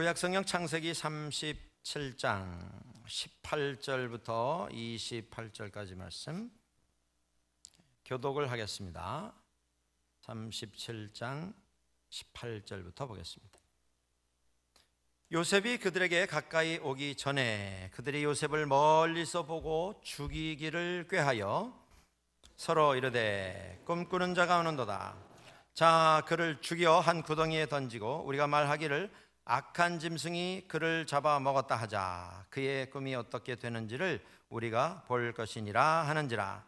구약 성경 창세기 37장 18절부터 28절까지 말씀 교독을 하겠습니다. 37장 18절부터 보겠습니다. 요셉이 그들에게 가까이 오기 전에 그들이 요셉을 멀리서 보고 죽이기를 꾀하여 서로 이르되 꿈꾸는 자가 오는도다. 자 그를 죽여 한 구덩이에 던지고 우리가 말하기를 악한 짐승이 그를 잡아먹었다 하자 그의 꿈이 어떻게 되는지를 우리가 볼 것이니라 하는지라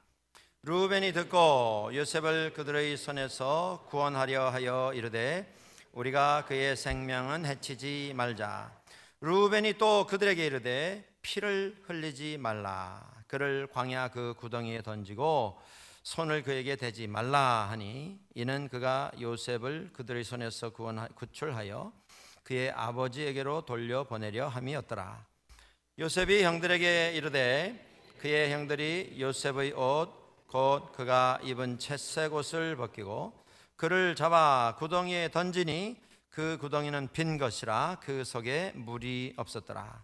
루벤이 듣고 요셉을 그들의 손에서 구원하려 하여 이르되 우리가 그의 생명은 해치지 말자 루벤이 또 그들에게 이르되 피를 흘리지 말라 그를 광야 그 구덩이에 던지고 손을 그에게 대지 말라 하니 이는 그가 요셉을 그들의 손에서 구원 구출하여 그의 아버지에게로 돌려보내려 함이었더라. 요셉이 형들에게 이르되 그의 형들이 요셉의 옷곧 그가 입은 채색 옷을 벗기고 그를 잡아 구덩이에 던지니 그 구덩이는 빈 것이라 그 속에 물이 없었더라.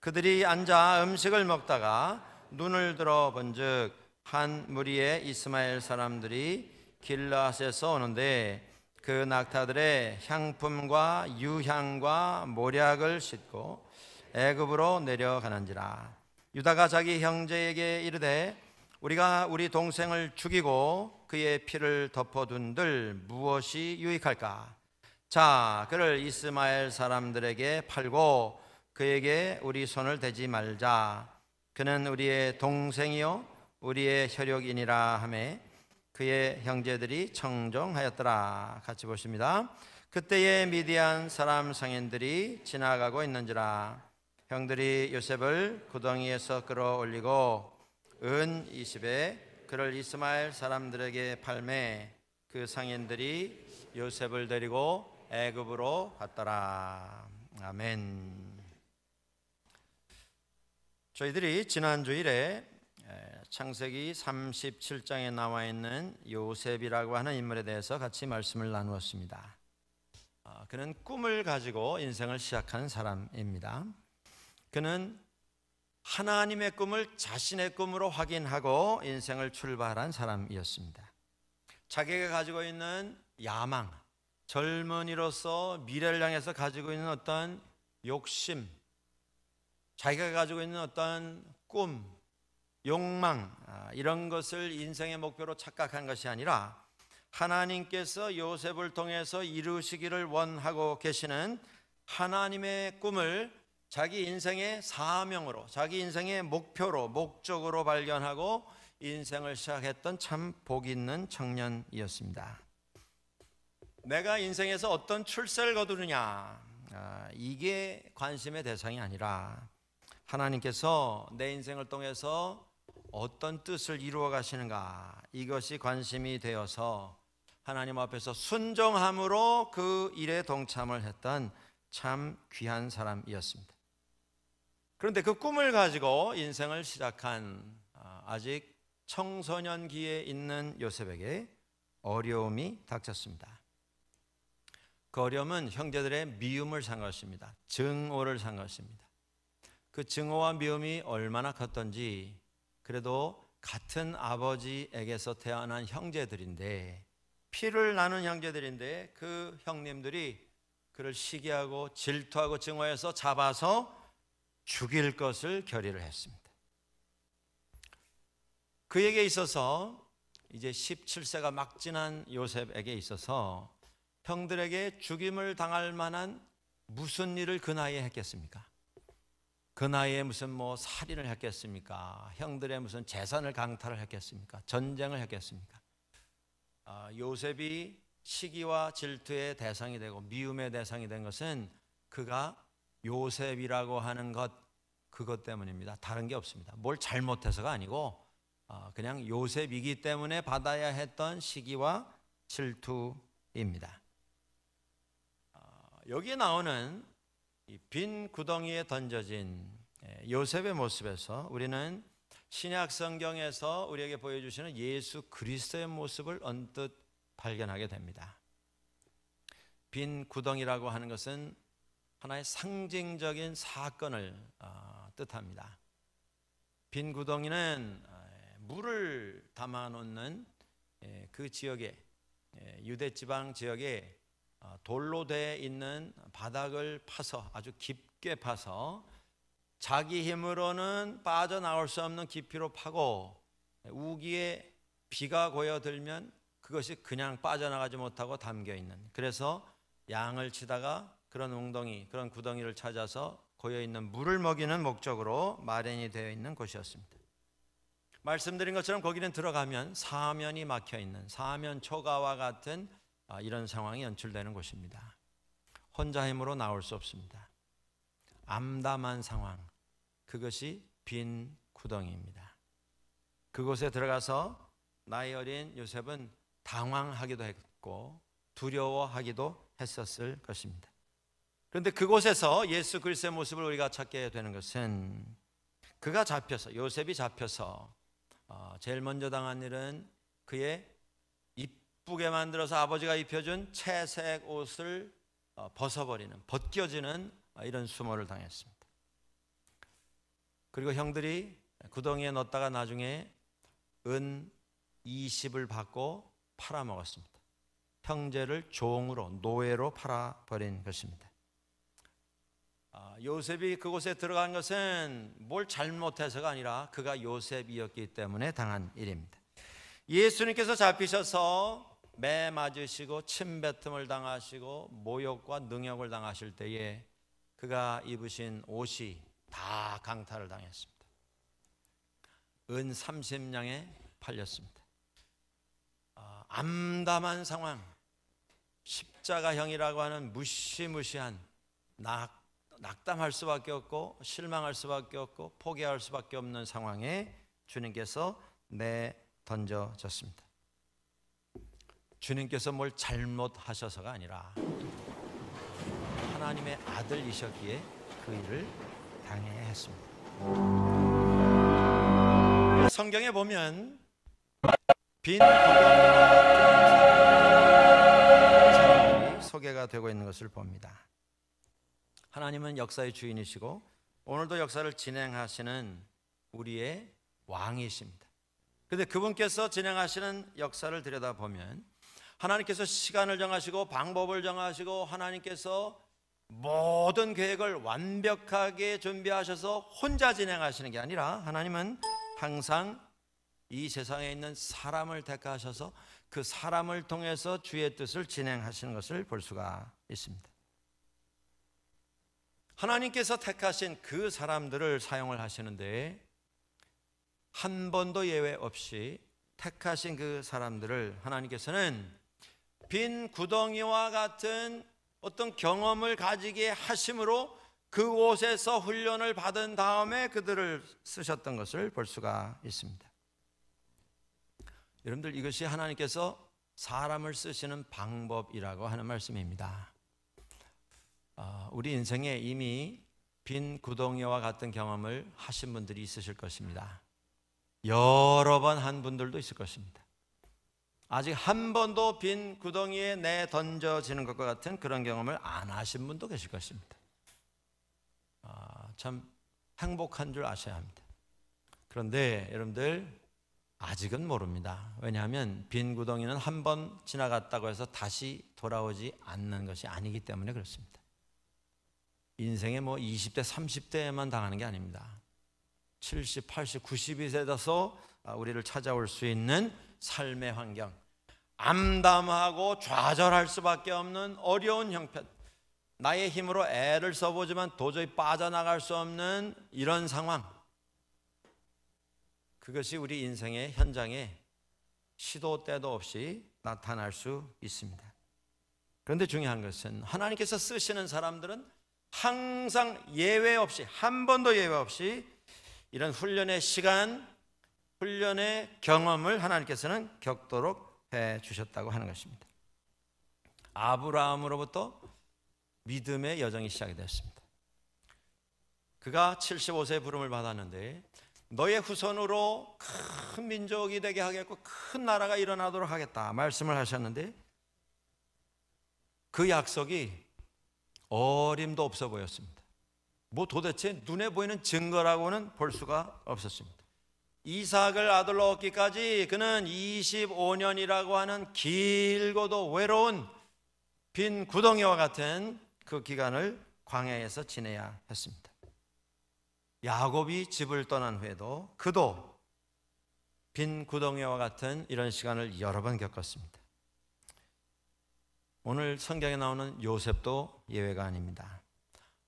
그들이 앉아 음식을 먹다가 눈을 들어 본즉 한 무리의 이스마엘 사람들이 길라앗에서 오는데 그 낙타들의 향품과 유향과 모략을 싣고 애굽으로 내려가는지라 유다가 자기 형제에게 이르되 우리가 우리 동생을 죽이고 그의 피를 덮어둔들 무엇이 유익할까 자 그를 이스마엘 사람들에게 팔고 그에게 우리 손을 대지 말자 그는 우리의 동생이요 우리의 혈육이라 함에 그의 형제들이 청종하였더라. 같이 보십니다. 그때에 미디안 사람 상인들이 지나가고 있는지라 형들이 요셉을 구덩이에서 끌어올리고 은 20에 그를 이스마엘 사람들에게 팔매 그 상인들이 요셉을 데리고 애굽으로 갔더라. 아멘. 저희들이 지난 주일에 창세기 37장에 나와 있는 요셉이라고 하는 인물에 대해서 같이 말씀을 나누었습니다. 어, 그는 꿈을 가지고 인생을 시작한 사람입니다. 그는 하나님의 꿈을 자신의 꿈으로 확인하고 인생을 출발한 사람이었습니다. 자기가 가지고 있는 야망, 젊은이로서 미래를 향해서 가지고 있는 어떤 욕심, 자기가 가지고 있는 어떤 꿈, 욕망 아, 이런 것을 인생의 목표로 착각한 것이 아니라 하나님께서 요셉을 통해서 이루시기를 원하고 계시는 하나님의 꿈을 자기 인생의 사명으로, 자기 인생의 목표로, 목적으로 발견하고 인생을 시작했던 참 복 있는 청년이었습니다. 내가 인생에서 어떤 출세를 거두느냐, 아, 이게 관심의 대상이 아니라 하나님께서 내 인생을 통해서 어떤 뜻을 이루어 가시는가 이것이 관심이 되어서 하나님 앞에서 순종함으로 그 일에 동참을 했던 참 귀한 사람이었습니다. 그런데 그 꿈을 가지고 인생을 시작한 아, 아직 청소년기에 있는 요셉에게 어려움이 닥쳤습니다. 그 어려움은 형제들의 미움을 산 것입니다. 증오를 산 것입니다. 그 증오와 미움이 얼마나 컸던지 그래도 같은 아버지에게서 태어난 형제들인데 피를 나눈 형제들인데 그 형님들이 그를 시기하고 질투하고 증오해서 잡아서 죽일 것을 결의를 했습니다. 그에게 있어서 이제 17세가 막 지난 요셉에게 있어서 형들에게 죽임을 당할 만한 무슨 일을 그 나이에 했겠습니까? 그 나이에 무슨 뭐 살인을 했겠습니까? 형들의 무슨 재산을 강탈을 했겠습니까? 전쟁을 했겠습니까? 아, 요셉이 시기와 질투의 대상이 되고 미움의 대상이 된 것은 그가 요셉이라고 하는 것 그것 때문입니다. 다른 게 없습니다. 뭘 잘못해서가 아니고 아, 그냥 요셉이기 때문에 받아야 했던 시기와 질투입니다. 아, 여기에 나오는 이빈 구덩이에 던져진 예, 요셉의 모습에서 우리는 신약 성경에서 우리에게 보여주시는 예수 그리스도의 모습을 언뜻 발견하게 됩니다. 빈 구덩이라고 하는 것은 하나의 상징적인 사건을 어, 뜻합니다. 빈 구덩이는 어, 물을 담아놓는 예, 그 지역에 예, 유대 지방 지역에 어, 돌로 되 있는 바닥을 파서 아주 깊게 파서 자기 힘으로는 빠져나올 수 없는 깊이로 파고 우기에 비가 고여들면 그것이 그냥 빠져나가지 못하고 담겨 있는 그래서 양을 치다가 그런 웅덩이 그런 구덩이를 찾아서 고여 있는 물을 먹이는 목적으로 마련이 되어 있는 곳이었습니다. 말씀드린 것처럼 거기는 들어가면 사면이 막혀 있는 사면 초가와 같은 아, 이런 상황이 연출되는 것입니다. 혼자 힘으로 나올 수 없습니다. 암담한 상황, 그것이 빈 구덩이입니다. 그곳에 들어가서 나이 어린 요셉은 당황하기도 했고 두려워하기도 했었을 것입니다. 그런데 그곳에서 예수 그리스도의 모습을 우리가 찾게 되는 것은 그가 잡혀서 요셉이 잡혀서 어, 제일 먼저 당한 일은 그의 이쁘게 만들어서 아버지가 입혀준 채색 옷을 어, 벗어버리는, 벗겨지는 어, 이런 수모를 당했습니다. 그리고 형들이 구덩이에 넣었다가 나중에 은 20을 받고 팔아먹었습니다. 형제를 종으로, 노예로 팔아버린 것입니다. 아, 요셉이 그곳에 들어간 것은 뭘 잘못해서가 아니라 그가 요셉이었기 때문에 당한 일입니다. 예수님께서 잡히셔서 매 맞으시고 침뱉음을 당하시고 모욕과 능욕을 당하실 때에 그가 입으신 옷이 다 강탈을 당했습니다. 은 30냥에 팔렸습니다. 아, 암담한 상황, 십자가형이라고 하는 무시무시한 낙, 낙담할 수밖에 없고 실망할 수밖에 없고 포기할 수밖에 없는 상황에 주님께서 내 던져졌습니다. 주님께서 뭘 잘못하셔서가 아니라 하나님의 아들이셨기에 그 일을 당해야 했습니다. 성경에 보면 빈사람이 소개가 되고 있는 것을 봅니다. 하나님은 역사의 주인이시고 오늘도 역사를 진행하시는 우리의 왕이십니다. 근데 그분께서 진행하시는 역사를 들여다보면 하나님께서 시간을 정하시고 방법을 정하시고 하나님께서 모든 계획을 완벽하게 준비하셔서 혼자 진행하시는 게 아니라 하나님은 항상 이 세상에 있는 사람을 택하셔서 그 사람을 통해서 주의 뜻을 진행하시는 것을 볼 수가 있습니다. 하나님께서 택하신 그 사람들을 사용을 하시는데 한 번도 예외 없이 택하신 그 사람들을 하나님께서는 빈 구덩이와 같은 어떤 경험을 가지게 하심으로 그곳에서 훈련을 받은 다음에 그들을 쓰셨던 것을 볼 수가 있습니다. 여러분들 이것이 하나님께서 사람을 쓰시는 방법이라고 하는 말씀입니다. 아, 우리 인생에 이미 빈 구덩이와 같은 경험을 하신 분들이 있으실 것입니다. 여러 번 한 분들도 있을 것입니다. 아직 한 번도 빈 구덩이에 내 던져지는 것과 같은 그런 경험을 안 하신 분도 계실 것입니다. 아, 참 행복한 줄 아셔야 합니다. 그런데 여러분들 아직은 모릅니다. 왜냐하면 빈 구덩이는 한 번 지나갔다고 해서 다시 돌아오지 않는 것이 아니기 때문에 그렇습니다. 인생에 뭐 20대, 30대에만 당하는 게 아닙니다. 70, 80, 92세 돼서 우리를 찾아올 수 있는 삶의 환경, 암담하고 좌절할 수밖에 없는 어려운 형편, 나의 힘으로 애를 써보지만 도저히 빠져나갈 수 없는 이런 상황. 그것이 우리 인생의 현장에 시도 때도 없이 나타날 수 있습니다. 그런데 중요한 것은 하나님께서 쓰시는 사람들은 항상 예외 없이, 한 번도 예외 없이 이런 훈련의 시간, 훈련의 경험을 하나님께서는 겪도록 해 주셨다고 하는 것입니다. 아브라함으로부터 믿음의 여정이 시작이 되었습니다. 그가 7 5세 부름을 받았는데 너의 후손으로 큰 민족이 되게 하겠고 큰 나라가 일어나도록 하겠다 말씀을 하셨는데 그 약속이 어림도 없어 보였습니다. 뭐 도대체 눈에 보이는 증거라고는 볼 수가 없었습니다. 이삭을 아들로 얻기까지 그는 25년이라고 하는 길고도 외로운 빈 구덩이와 같은 그 기간을 광야에서 지내야 했습니다. 야곱이 집을 떠난 후에도 그도 빈 구덩이와 같은 이런 시간을 여러 번 겪었습니다. 오늘 성경에 나오는 요셉도 예외가 아닙니다.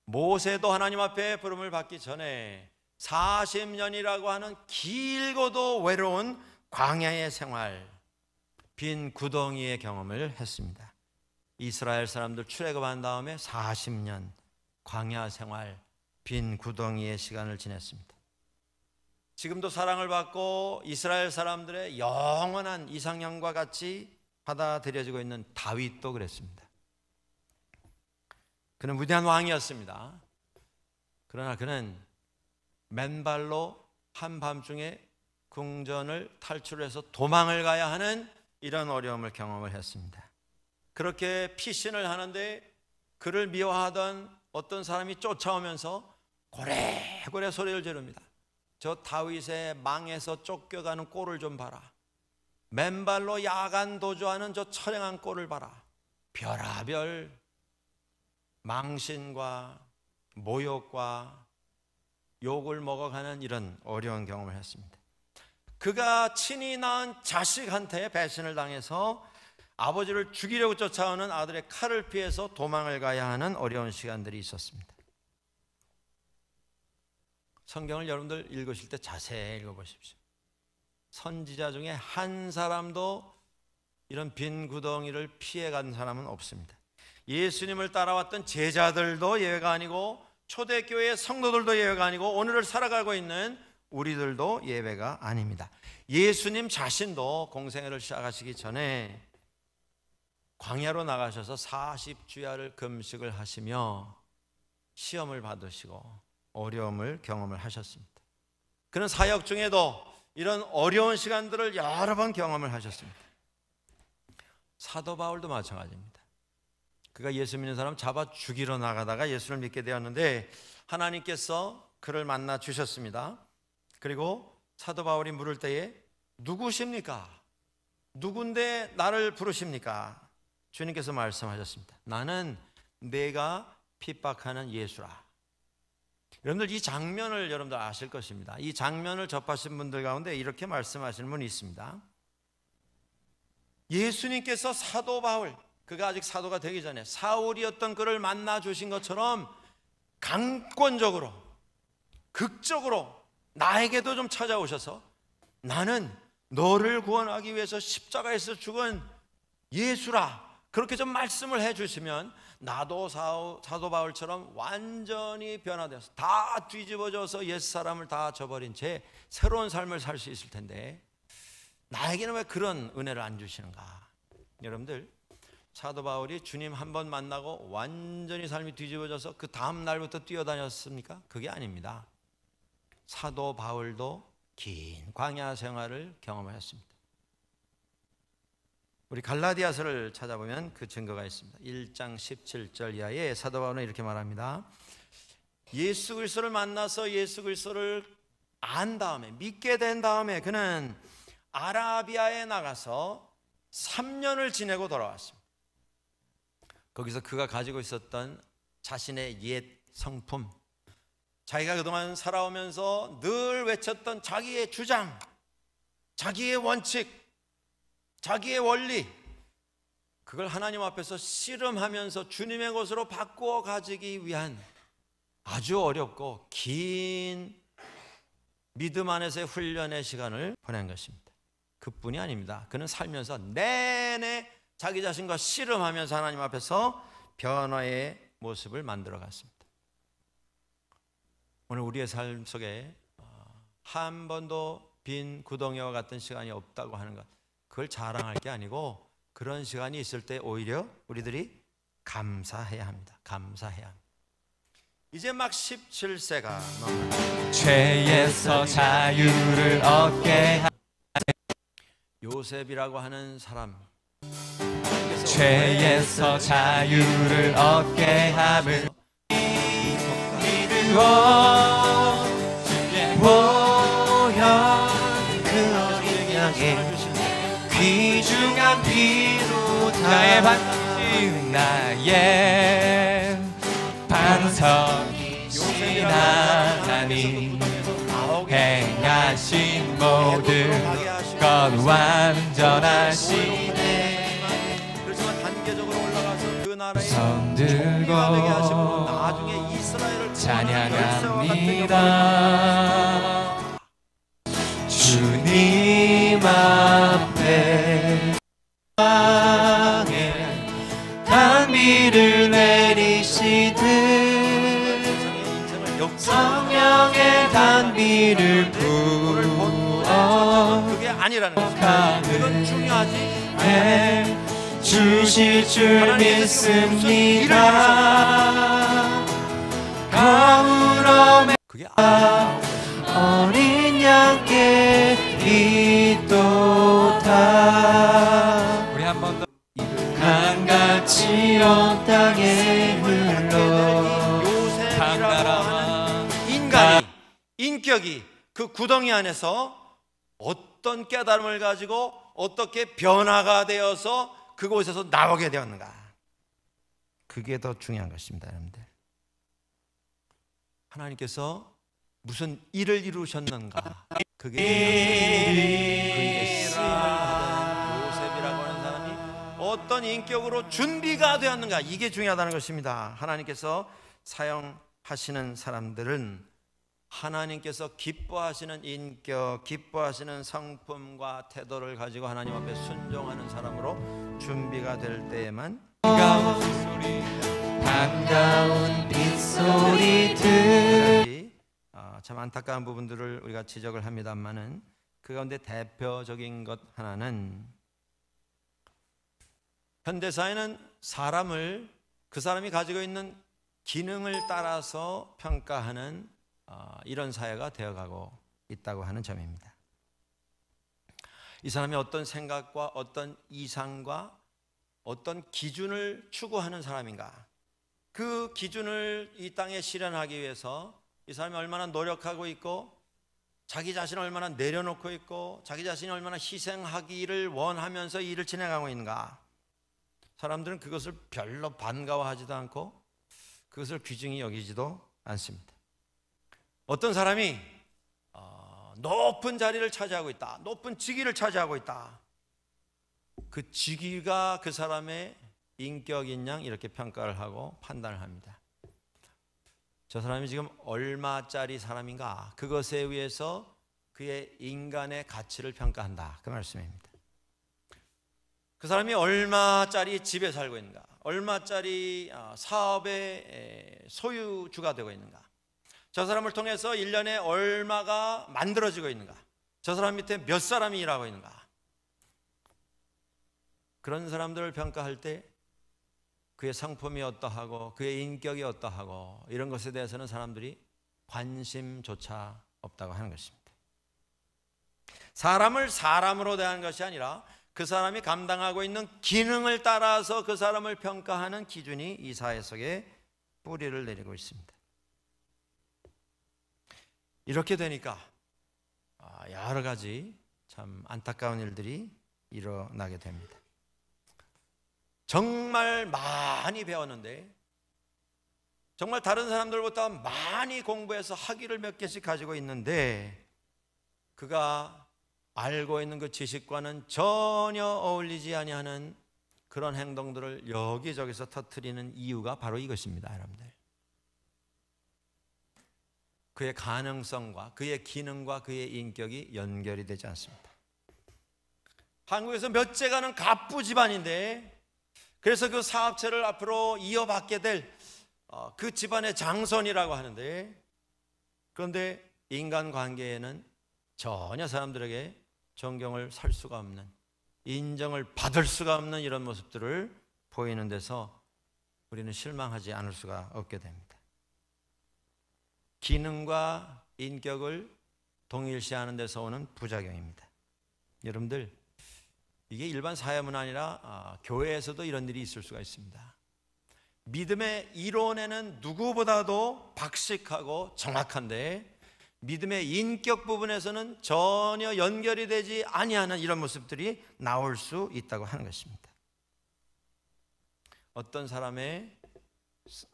모세도 하나님 앞에 부름을 받기 전에 40년이라고 하는 길고도 외로운 광야의 생활, 빈 구덩이의 경험을 했습니다. 이스라엘 사람들 출애굽한 다음에 40년 광야 생활, 빈 구덩이의 시간을 지냈습니다. 지금도 사랑을 받고 이스라엘 사람들의 영원한 이상형과 같이 받아들여지고 있는 다윗도 그랬습니다. 그는 무대한 왕이었습니다. 그러나 그는 맨발로 한밤중에 궁전을 탈출해서 도망을 가야 하는 이런 어려움을 경험을 했습니다. 그렇게 피신을 하는데 그를 미워하던 어떤 사람이 쫓아오면서 고래고래 소리를 지릅니다. 저 다윗의 망에서 쫓겨가는 꼴을 좀 봐라. 맨발로 야간 도주하는 저 처량한 꼴을 봐라. 별아별 망신과 모욕과 욕을 먹어가는 이런 어려운 경험을 했습니다. 그가 친히 낳은 자식한테 배신을 당해서 아버지를 죽이려고 쫓아오는 아들의 칼을 피해서 도망을 가야 하는 어려운 시간들이 있었습니다. 성경을 여러분들 읽으실 때 자세히 읽어보십시오. 선지자 중에 한 사람도 이런 빈 구덩이를 피해 간 사람은 없습니다. 예수님을 따라왔던 제자들도 예외가 아니고 초대교회 성도들도 예배가 아니고 오늘을 살아가고 있는 우리들도 예배가 아닙니다. 예수님 자신도 공생애를 시작하시기 전에 광야로 나가셔서 40주야를 금식을 하시며 시험을 받으시고 어려움을 경험을 하셨습니다. 그는 사역 중에도 이런 어려운 시간들을 여러 번 경험을 하셨습니다. 사도 바울도 마찬가지입니다. 그가 예수 믿는 사람 잡아 죽이러 나가다가 예수를 믿게 되었는데 하나님께서 그를 만나 주셨습니다. 그리고 사도 바울이 물을 때에 누구십니까? 누군데 나를 부르십니까? 주님께서 말씀하셨습니다. 나는 내가 핍박하는 예수라. 여러분들 이 장면을 여러분들 아실 것입니다. 이 장면을 접하신 분들 가운데 이렇게 말씀하시는 분이 있습니다. 예수님께서 사도 바울 그가 아직 사도가 되기 전에 사울이었던 그를 만나 주신 것처럼 강권적으로 극적으로 나에게도 좀 찾아오셔서 나는 너를 구원하기 위해서 십자가에서 죽은 예수라 그렇게 좀 말씀을 해 주시면 나도 사도 바울처럼 완전히 변화되어서 다 뒤집어져서 옛사람을 다 저버린 채 새로운 삶을 살 수 있을 텐데 나에게는 왜 그런 은혜를 안 주시는가 여러분들 사도 바울이 주님 한 번 만나고 완전히 삶이 뒤집어져서 그 다음 날부터 뛰어다녔습니까? 그게 아닙니다. 사도 바울도 긴 광야 생활을 경험하였습니다. 우리 갈라디아서를 찾아보면 그 증거가 있습니다. 1장 17절 이하에 사도 바울은 이렇게 말합니다. 예수 그리스도를 만나서 예수 그리스도를 안 다음에 믿게 된 다음에 그는 아라비아에 나가서 3년을 지내고 돌아왔습니다. 거기서 그가 가지고 있었던 자신의 옛 성품, 자기가 그동안 살아오면서 늘 외쳤던 자기의 주장, 자기의 원칙, 자기의 원리, 그걸 하나님 앞에서 씨름하면서 주님의 것으로 바꾸어 가지기 위한 아주 어렵고 긴 믿음 안에서의 훈련의 시간을 보낸 것입니다. 그뿐이 아닙니다. 그는 살면서 내내 자기 자신과 씨름하면서 하나님 앞에서 변화의 모습을 만들어 갔습니다. 오늘 우리의 삶 속에 어, 한 번도 빈 구덩이와 같은 시간이 없다고 하는 것. 그걸 자랑할 게 아니고 그런 시간이 있을 때 오히려 우리들이 감사해야 합니다. 감사해야 합니다. 이제 막 17세가 죄에서 자유를 얻게 하... 요셉이라고 하는 사람 죄에서 자유를 얻게 함을 이루로 주께 모여 그 어린 양의 귀중한 피로 나의 반석 나의 반성이신 하나님 행하신 모든 건 완전하신 시 자녀가 되게 하심으 나중에 이스라엘을 찬양합니다. 주님 앞에 땅에 단비를 내리시듯 성령의 단비를 부어 그게 아니라는 거죠. 그건 중요하지. 주실 줄 믿습니다 가물함에 아- 어린 양께 있도다 우리 한번더 강같이 온 땅에 흘러 강나라 인간이 인격이 그 구덩이 안에서 어떤 깨달음을 가지고 어떻게 변화가 되어서 그곳에서 나오게 되었는가? 그게 더 중요한 것입니다, 여러분들. 하나님께서 무슨 일을 이루셨는가? 그게 그 요셉이라고 하는 사람이 어떤 인격으로 준비가 되었는가? 이게 중요하다는 것입니다. 하나님께서 사용하시는 사람들은 하나님께서 기뻐하시는 인격, 기뻐하시는 성품과 태도를 가지고 하나님 앞에 순종하는 사람으로 준비가 될 때에만 반가운 빗소리들 아, 참 안타까운 부분들을 우리가 지적을 합니다만은 그 가운데 대표적인 것 하나는 현대사회는 사람을 그 사람이 가지고 있는 기능을 따라서 평가하는 어, 이런 사회가 되어가고 있다고 하는 점입니다. 이 사람이 어떤 생각과 어떤 이상과 어떤 기준을 추구하는 사람인가? 그 기준을 이 땅에 실현하기 위해서 이 사람이 얼마나 노력하고 있고 자기 자신을 얼마나 내려놓고 있고 자기 자신이 얼마나 희생하기를 원하면서 일을 진행하고 있는가? 사람들은 그것을 별로 반가워하지도 않고 그것을 귀중히 여기지도 않습니다. 어떤 사람이 어, 높은 자리를 차지하고 있다. 높은 직위를 차지하고 있다. 그 직위가 그 사람의 인격인 양 이렇게 평가를 하고 판단을 합니다. 저 사람이 지금 얼마짜리 사람인가? 그것에 의해서 그의 인간의 가치를 평가한다. 그 말씀입니다. 그 사람이 얼마짜리 집에 살고 있는가? 얼마짜리 어, 사업의 소유주가 되고 있는가? 저 사람을 통해서 1년에 얼마가 만들어지고 있는가? 저 사람 밑에 몇 사람이 일하고 있는가? 그런 사람들을 평가할 때 그의 상품이 어떠하고 그의 인격이 어떠하고 이런 것에 대해서는 사람들이 관심조차 없다고 하는 것입니다. 사람을 사람으로 대하는 것이 아니라 그 사람이 감당하고 있는 기능을 따라서 그 사람을 평가하는 기준이 이 사회 속에 뿌리를 내리고 있습니다. 이렇게 되니까 아, 여러 가지 참 안타까운 일들이 일어나게 됩니다. 정말 많이 배웠는데 정말 다른 사람들보다 많이 공부해서 학위를 몇 개씩 가지고 있는데 그가 알고 있는 그 지식과는 전혀 어울리지 아니하는 그런 행동들을 여기저기서 터트리는 이유가 바로 이것입니다, 여러분들. 그의 가능성과 그의 기능과 그의 인격이 연결이 되지 않습니다. 한국에서 몇째가는 갑부 집안인데 그래서 그 사업체를 앞으로 이어받게 될그 어, 집안의 장손이라고 하는데 그런데 인간 관계에는 전혀 사람들에게 존경을 살 수가 없는 인정을 받을 수가 없는 이런 모습들을 보이는 데서 우리는 실망하지 않을 수가 없게 됩니다. 기능과 인격을 동일시하는 데서 오는 부작용입니다. 여러분들 이게 일반 사회문 아니라 아, 교회에서도 이런 일이 있을 수가 있습니다. 믿음의 이론에는 누구보다도 박식하고 정확한데 믿음의 인격 부분에서는 전혀 연결이 되지 아니하는 이런 모습들이 나올 수 있다고 하는 것입니다. 어떤 사람의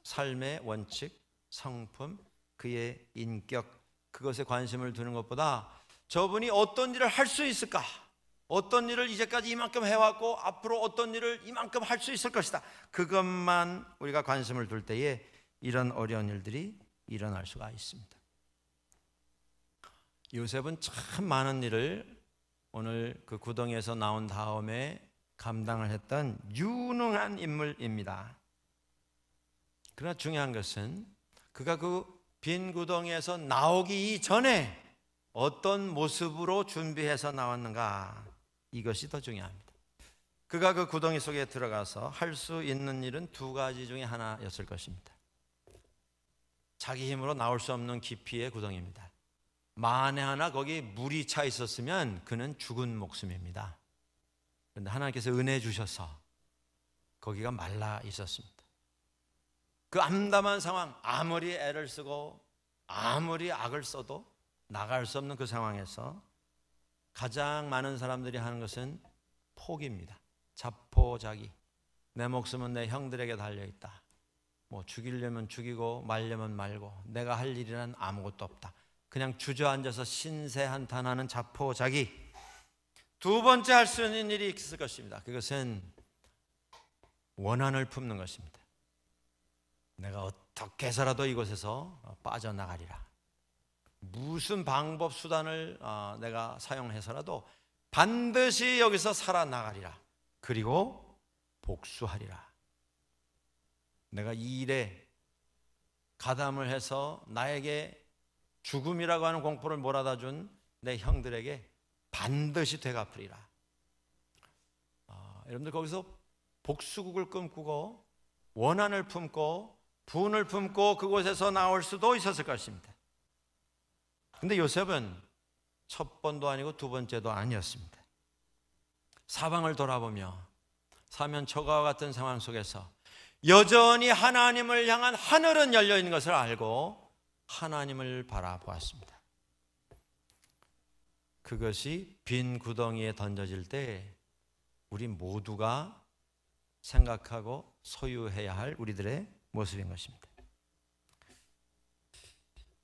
삶의 원칙, 성품, 그의 인격 그것에 관심을 두는 것보다 저분이 어떤 일을 할 수 있을까? 어떤 일을 이제까지 이만큼 해왔고 앞으로 어떤 일을 이만큼 할 수 있을 것이다. 그것만 우리가 관심을 둘 때에 이런 어려운 일들이 일어날 수가 있습니다. 요셉은 참 많은 일을 오늘 그 구덩이에서 나온 다음에 감당을 했던 유능한 인물입니다. 그러나 중요한 것은 그가 그빈 구덩이에서 나오기 전에 어떤 모습으로 준비해서 나왔는가 이것이 더 중요합니다. 그가 그 구덩이 속에 들어가서 할 수 있는 일은 두 가지 중에 하나였을 것입니다. 자기 힘으로 나올 수 없는 깊이의 구덩이입니다. 만에 하나 거기 물이 차 있었으면 그는 죽은 목숨입니다. 그런데 하나님께서 은혜 주셔서 거기가 말라 있었습니다. 그 암담한 상황, 아무리 애를 쓰고 아무리 악을 써도 나갈 수 없는 그 상황에서 가장 많은 사람들이 하는 것은 포기입니다. 자포자기. 내 목숨은 내 형들에게 달려 있다. 뭐 죽이려면 죽이고 말려면 말고 내가 할 일이란 아무것도 없다. 그냥 주저앉아서 신세한탄하는 자포자기. 두 번째 할 수 있는 일이 있을 것입니다. 그것은 원한을 품는 것입니다. 내가 어떻게 해서라도 이곳에서 어, 빠져나가리라. 무슨 방법 수단을 어, 내가 사용해서라도 반드시 여기서 살아나가리라. 그리고 복수하리라. 내가 이 일에 가담을 해서 나에게 죽음이라고 하는 공포를 몰아다 준 내 형들에게 반드시 되갚으리라. 어, 여러분들 거기서 복수국을 꿈꾸고 원한을 품고 분을 품고 그곳에서 나올 수도 있었을 것입니다. 근데 요셉은 첫 번도 아니고 두 번째도 아니었습니다. 사방을 돌아보며 사면초가와 같은 상황 속에서 여전히 하나님을 향한 하늘은 열려 있는 것을 알고 하나님을 바라보았습니다. 그것이 빈 구덩이에 던져질 때 우리 모두가 생각하고 소유해야 할 우리들의 모습인 것입니다.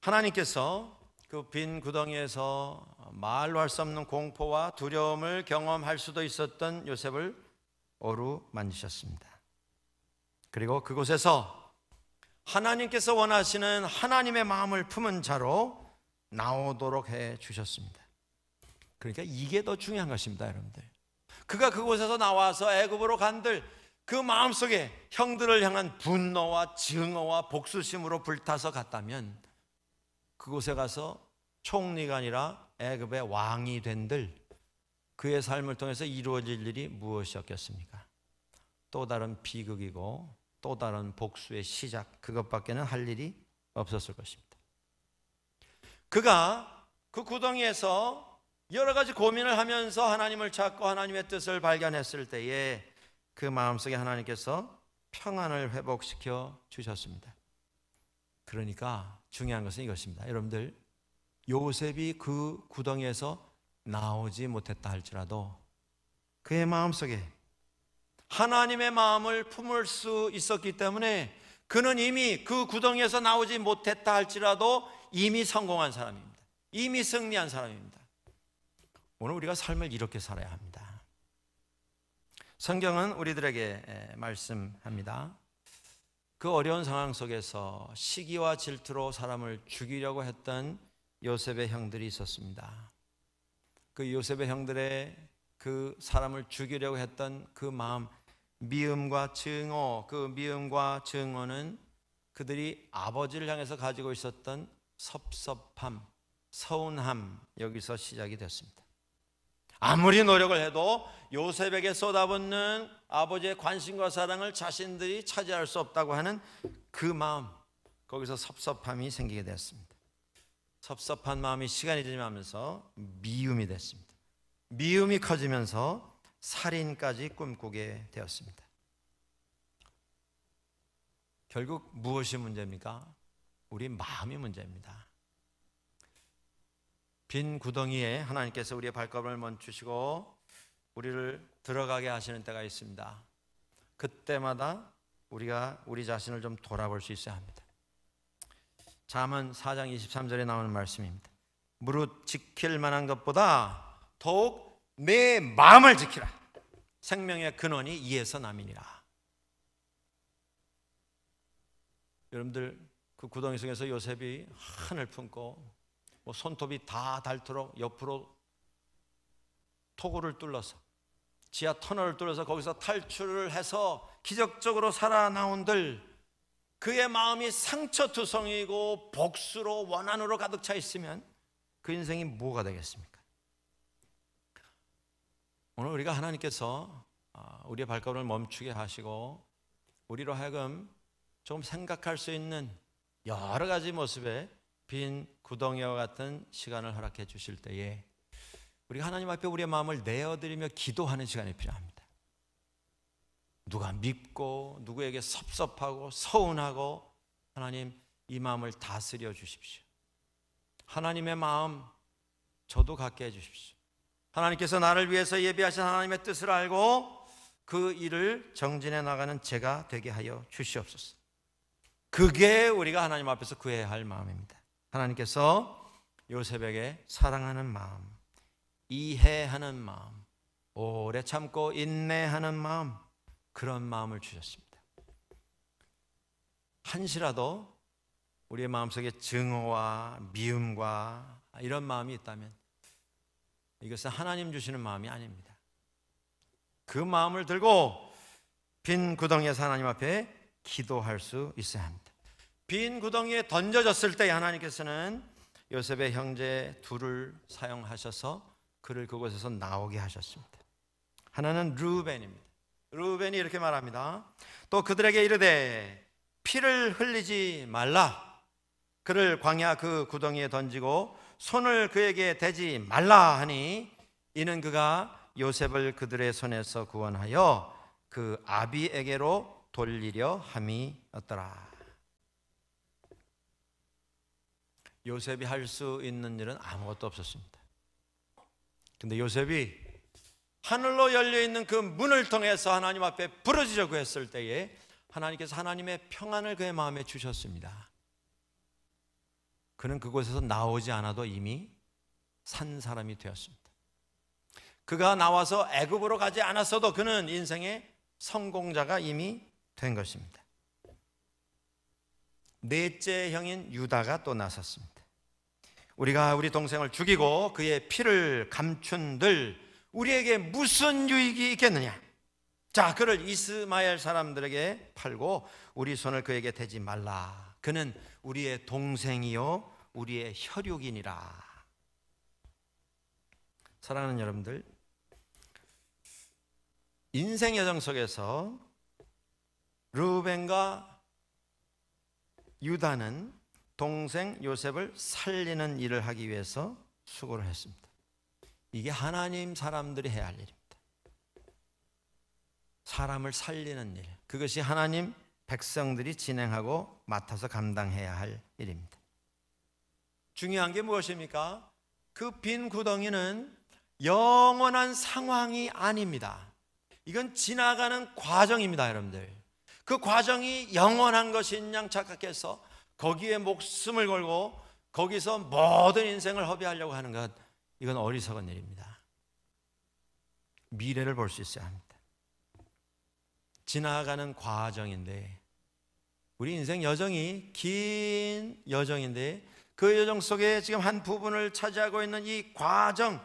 하나님께서 그 빈 구덩이에서 말로 할 수 없는 공포와 두려움을 경험할 수도 있었던 요셉을 어루 만드셨습니다. 그리고 그곳에서 하나님께서 원하시는 하나님의 마음을 품은 자로 나오도록 해 주셨습니다. 그러니까 이게 더 중요한 것입니다, 여러분들. 그가 그곳에서 나와서 애굽으로 간들 그 마음속에 형들을 향한 분노와 증오와 복수심으로 불타서 갔다면 그곳에 가서 총리가 아니라 애굽의 왕이 된들 그의 삶을 통해서 이루어질 일이 무엇이었겠습니까? 또 다른 비극이고 또 다른 복수의 시작 그것밖에는 할 일이 없었을 것입니다. 그가 그 구덩이에서 여러 가지 고민을 하면서 하나님을 찾고 하나님의 뜻을 발견했을 때에 그 마음속에 하나님께서 평안을 회복시켜 주셨습니다. 그러니까 중요한 것은 이것입니다. 여러분들, 요셉이 그 구덩이에서 나오지 못했다 할지라도 그의 마음속에 하나님의 마음을 품을 수 있었기 때문에 그는 이미 그 구덩이에서 나오지 못했다 할지라도 이미 성공한 사람입니다. 이미 승리한 사람입니다. 오늘 우리가 삶을 이렇게 살아야 합니다. 성경은 우리들에게 말씀합니다. 그 어려운 상황 속에서 시기와 질투로 사람을 죽이려고 했던 요셉의 형들이 있었습니다. 그 요셉의 형들의 그 사람을 죽이려고 했던 그 마음, 미움과 증오, 그 미움과 증오는 그들이 아버지를 향해서 가지고 있었던 섭섭함, 서운함, 여기서 시작이 됐습니다. 아무리 노력을 해도 요셉에게 쏟아붓는 아버지의 관심과 사랑을 자신들이 차지할 수 없다고 하는 그 마음 거기서 섭섭함이 생기게 되었습니다. 섭섭한 마음이 시간이 지나면서 미움이 됐습니다. 미움이 커지면서 살인까지 꿈꾸게 되었습니다. 결국 무엇이 문제입니까? 우리 마음이 문제입니다. 빈 구덩이에 하나님께서 우리의 발걸음을 멈추시고 우리를 들어가게 하시는 때가 있습니다. 그때마다 우리가 우리 자신을 좀 돌아볼 수 있어야 합니다. 잠언 4장 23절에 나오는 말씀입니다. 무릇 지킬 만한 것보다 더욱 내 마음을 지키라. 생명의 근원이 이에서 남이니라. 여러분들 그 구덩이 속에서 요셉이 한을 품고 뭐 손톱이 다 닳도록 옆으로 토구를 뚫어서 지하 터널을 뚫어서 거기서 탈출을 해서 기적적으로 살아나온들 그의 마음이 상처투성이고 복수로 원한으로 가득 차 있으면 그 인생이 뭐가 되겠습니까? 오늘 우리가 하나님께서 아, 우리의 발걸음을 멈추게 하시고 우리로 하여금 좀 생각할 수 있는 여러 가지 모습에 빈 구덩이와 같은 시간을 허락해 주실 때에 우리가 하나님 앞에 우리의 마음을 내어드리며 기도하는 시간이 필요합니다. 누가 믿고 누구에게 섭섭하고 서운하고 하나님 이 마음을 다스려 주십시오. 하나님의 마음 저도 갖게 해 주십시오. 하나님께서 나를 위해서 예비하신 하나님의 뜻을 알고 그 일을 정진해 나가는 제가 되게 하여 주시옵소서. 그게 우리가 하나님 앞에서 구해야 할 마음입니다. 하나님께서 요셉에게 사랑하는 마음, 이해하는 마음, 오래 참고 인내하는 마음, 그런 마음을 주셨습니다. 한시라도 우리의 마음속에 증오와 미움과 이런 마음이 있다면 이것은 하나님 주시는 마음이 아닙니다. 그 마음을 들고 빈 구덩이에서 하나님 앞에 기도할 수 있어야 합니다. 빈 구덩이에 던져졌을 때 하나님께서는 요셉의 형제 둘을 사용하셔서 그를 그곳에서 나오게 하셨습니다. 하나는 루벤입니다. 루벤이 이렇게 말합니다. 또 그들에게 이르되 피를 흘리지 말라. 그를 광야 그 구덩이에 던지고 손을 그에게 대지 말라 하니 이는 그가 요셉을 그들의 손에서 구원하여 그 아비에게로 돌리려 함이었더라. 요셉이 할 수 있는 일은 아무것도 없었습니다. 근데 요셉이 하늘로 열려 있는 그 문을 통해서 하나님 앞에 부르짖으려고 했을 때에 하나님께서 하나님의 평안을 그의 마음에 주셨습니다. 그는 그곳에서 나오지 않아도 이미 산 사람이 되었습니다. 그가 나와서 애굽으로 가지 않았어도 그는 인생의 성공자가 이미 된 것입니다. 넷째 형인 유다가 또 나섰습니다. 우리가 우리 동생을 죽이고 그의 피를 감춘들 우리에게 무슨 유익이 있겠느냐? 자, 그를 이스마엘 사람들에게 팔고 우리 손을 그에게 대지 말라. 그는 우리의 동생이요, 우리의 혈육이니라. 사랑하는 여러분들, 인생 여정 속에서 루벤과 유다는 동생 요셉을 살리는 일을 하기 위해서 수고를 했습니다. 이게 하나님 사람들이 해야 할 일입니다. 사람을 살리는 일. 그것이 하나님 백성들이 진행하고 맡아서 감당해야 할 일입니다. 중요한 게 무엇입니까? 그 빈 구덩이는 영원한 상황이 아닙니다. 이건 지나가는 과정입니다, 여러분들. 그 과정이 영원한 것인 양 착각해서 거기에 목숨을 걸고 거기서 모든 인생을 허비하려고 하는 것 이건 어리석은 일입니다. 미래를 볼 수 있어야 합니다. 지나가는 과정인데 우리 인생 여정이 긴 여정인데 그 여정 속에 지금 한 부분을 차지하고 있는 이 과정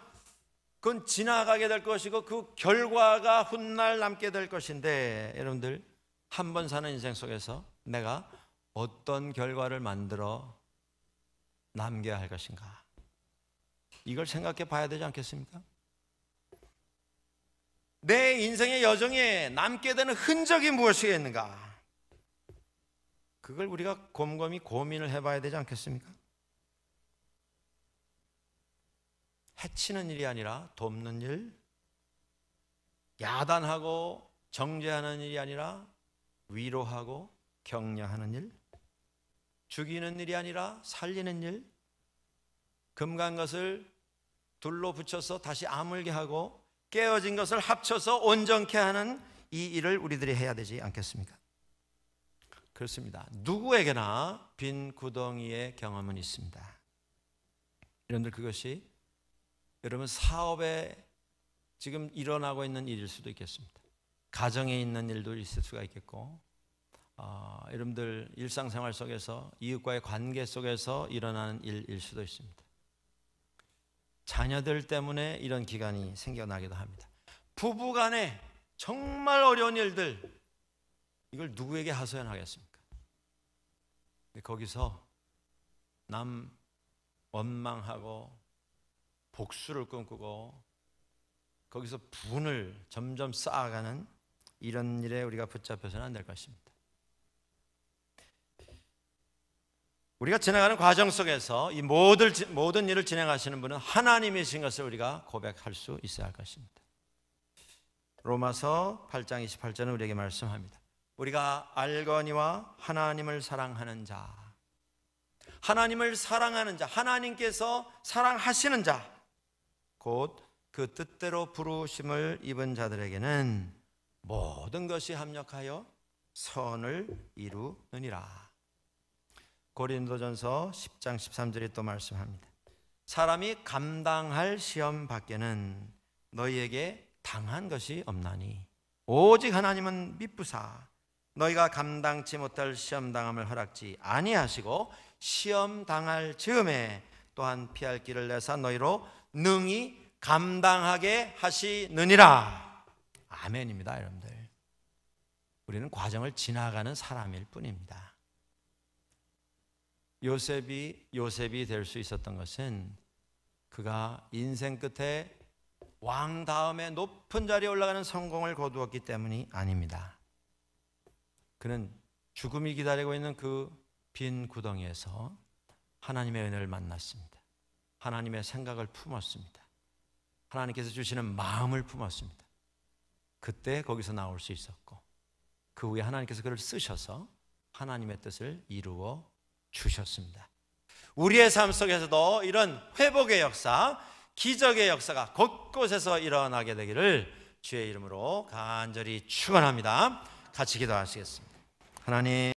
그건 지나가게 될 것이고 그 결과가 훗날 남게 될 것인데 여러분들 한번 사는 인생 속에서 내가 어떤 결과를 만들어 남겨야 할 것인가. 이걸 생각해 봐야 되지 않겠습니까? 내 인생의 여정에 남게 되는 흔적이 무엇이 있는가? 그걸 우리가 곰곰이 고민을 해봐야 되지 않겠습니까? 해치는 일이 아니라 돕는 일, 야단하고 정죄하는 일이 아니라 위로하고 격려하는 일, 죽이는 일이 아니라 살리는 일, 금간 것을 둘로 붙여서 다시 아물게 하고 깨어진 것을 합쳐서 온전케 하는 이 일을 우리들이 해야 되지 않겠습니까? 그렇습니다. 누구에게나 빈 구덩이의 경험은 있습니다. 여러분들 그것이 여러분 사업에 지금 일어나고 있는 일일 수도 있겠습니다. 가정에 있는 일도 있을 수가 있겠고 어, 여러분들 일상생활 속에서 이웃과의 관계 속에서 일어나는 일일 수도 있습니다. 자녀들 때문에 이런 기간이 생겨나기도 합니다. 부부 간에 정말 어려운 일들 이걸 누구에게 하소연하겠습니까? 거기서 남 원망하고 복수를 꿈꾸고 거기서 분을 점점 쌓아가는 이런 일에 우리가 붙잡혀서는 안 될 것입니다. 우리가 지나가는 과정 속에서 이 모든, 모든 일을 진행하시는 분은 하나님이신 것을 우리가 고백할 수 있어야 할 것입니다. 로마서 8장 28절은 우리에게 말씀합니다. 우리가 알거니와 하나님을 사랑하는 자, 하나님을 사랑하는 자, 하나님께서 사랑하시는 자, 곧 그 뜻대로 부르심을 입은 자들에게는 모든 것이 합력하여 선을 이루느니라. 고린도전서 10장 13절에 또 말씀합니다. 사람이 감당할 시험 밖에는 너희에게 당한 것이 없나니 오직 하나님은 미쁘사 너희가 감당치 못할 시험 당함을 허락지 아니하시고 시험 당할 즈음에 또한 피할 길을 내사 너희로 능히 감당하게 하시느니라. 아멘입니다, 여러분들. 우리는 과정을 지나가는 사람일 뿐입니다. 요셉이 요셉이 될 수 있었던 것은 그가 인생 끝에 왕 다음에 높은 자리에 올라가는 성공을 거두었기 때문이 아닙니다. 그는 죽음이 기다리고 있는 그 빈 구덩이에서 하나님의 은혜를 만났습니다. 하나님의 생각을 품었습니다. 하나님께서 주시는 마음을 품었습니다. 그때 거기서 나올 수 있었고, 그 후에 하나님께서 그를 쓰셔서 하나님의 뜻을 이루어 주셨습니다. 우리의 삶 속에서도 이런 회복의 역사, 기적의 역사가 곳곳에서 일어나게 되기를 주의 이름으로 간절히 축원합니다. 같이 기도하시겠습니다. 하나님